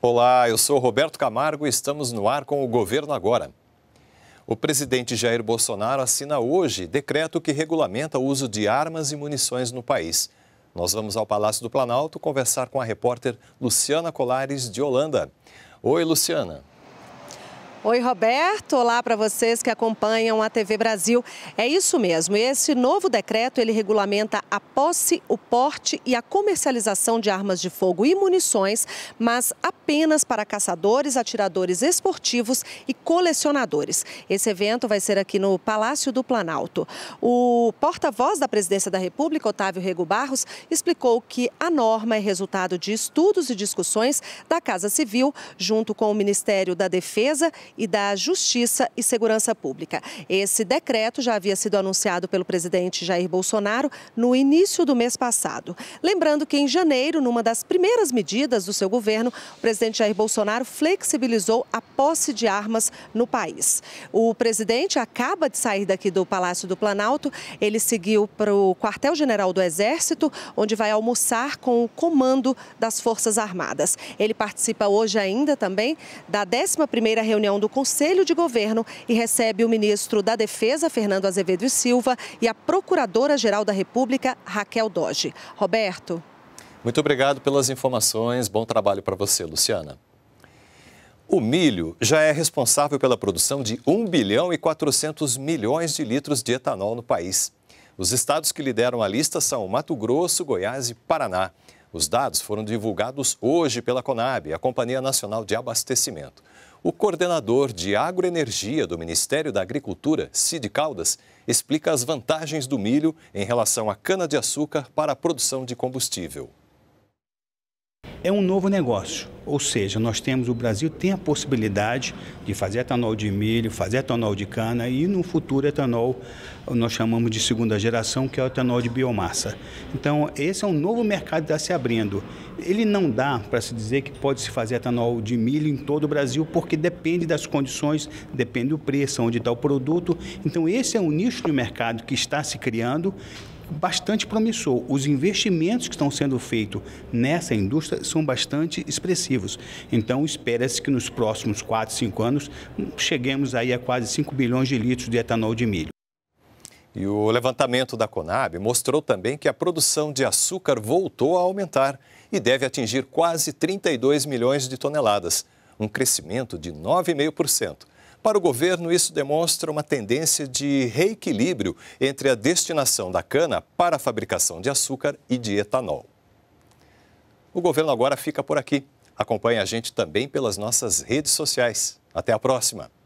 Olá, eu sou Roberto Camargo e estamos no ar com o Governo Agora. O presidente Jair Bolsonaro assina hoje decreto que regulamenta o uso de armas e munições no país. Nós vamos ao Palácio do Planalto conversar com a repórter Luciana Colares de Holanda. Oi, Luciana. Oi, Roberto. Olá para vocês que acompanham a TV Brasil. É isso mesmo. Esse novo decreto, ele regulamenta a posse, o porte e a comercialização de armas de fogo e munições, mas apenas para caçadores, atiradores esportivos e colecionadores. Esse evento vai ser aqui no Palácio do Planalto. O porta-voz da Presidência da República, Otávio Rego Barros, explicou que a norma é resultado de estudos e discussões da Casa Civil, junto com o Ministério da Defesa e da Justiça e Segurança Pública. Esse decreto já havia sido anunciado pelo presidente Jair Bolsonaro no início do mês passado. Lembrando que em janeiro, numa das primeiras medidas do seu governo, o presidente Jair Bolsonaro flexibilizou a posse de armas no país. O presidente acaba de sair daqui do Palácio do Planalto, ele seguiu para o quartel-general do Exército, onde vai almoçar com o comando das Forças Armadas. Ele participa hoje ainda também da 11ª reunião do Conselho de Governo e recebe o ministro da Defesa, Fernando Azevedo e Silva, e a Procuradora-Geral da República, Raquel Doge. Roberto. Muito obrigado pelas informações. Bom trabalho para você, Luciana. O milho já é responsável pela produção de 1 bilhão e 400 milhões de litros de etanol no país. Os estados que lideram a lista são Mato Grosso, Goiás e Paraná. Os dados foram divulgados hoje pela Conab, a Companhia Nacional de Abastecimento. O coordenador de agroenergia do Ministério da Agricultura, Cid Caldas, explica as vantagens do milho em relação à cana-de-açúcar para a produção de combustível é um novo negócio. Ou seja, nós temos, o Brasil tem a possibilidade de fazer etanol de milho, fazer etanol de cana e no futuro etanol, nós chamamos de segunda geração, que é o etanol de biomassa. Então, esse é um novo mercado que está se abrindo. Ele não dá para se dizer que pode se fazer etanol de milho em todo o Brasil, porque depende das condições, depende do preço, onde está o produto. Então, esse é um nicho de mercado que está se criando, bastante promissor. Os investimentos que estão sendo feitos nessa indústria são bastante expressivos. Então, espera-se que nos próximos 4, 5 anos cheguemos aí a quase 5 bilhões de litros de etanol de milho. E o levantamento da Conab mostrou também que a produção de açúcar voltou a aumentar e deve atingir quase 32 milhões de toneladas, um crescimento de 9,5% para o governo, isso demonstra uma tendência de reequilíbrio entre a destinação da cana para a fabricação de açúcar e de etanol. O governo agora fica por aqui. Acompanhe a gente também pelas nossas redes sociais. Até a próxima!